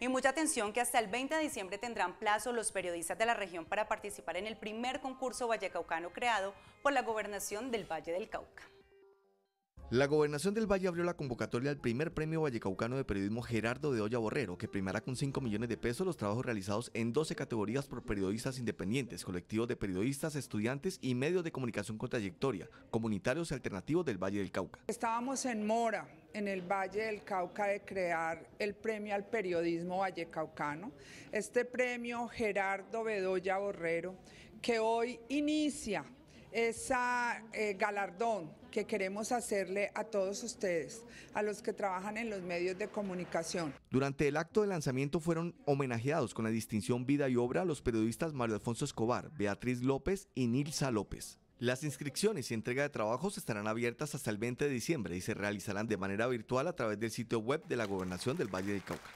Y mucha atención que hasta el 20 de diciembre tendrán plazo los periodistas de la región para participar en el primer concurso vallecaucano creado por la Gobernación del Valle del Cauca. La Gobernación del Valle abrió la convocatoria al primer premio vallecaucano de periodismo Gerardo de Olla Borrero, que primará con 5 millones de pesos los trabajos realizados en 12 categorías por periodistas independientes, colectivos de periodistas, estudiantes y medios de comunicación con trayectoria, comunitarios y alternativos del Valle del Cauca. Estábamos en Mora, en el Valle del Cauca de crear el premio al periodismo vallecaucano. Este premio Gerardo Bedoya Borrero, que hoy inicia ese eh, galardón que queremos hacerle a todos ustedes, a los que trabajan en los medios de comunicación. Durante el acto de lanzamiento fueron homenajeados con la distinción Vida y Obra los periodistas Mario Alfonso Escobar, Beatriz López y Nilsa López. Las inscripciones y entrega de trabajos estarán abiertas hasta el 20 de diciembre y se realizarán de manera virtual a través del sitio web de la Gobernación del Valle del Cauca.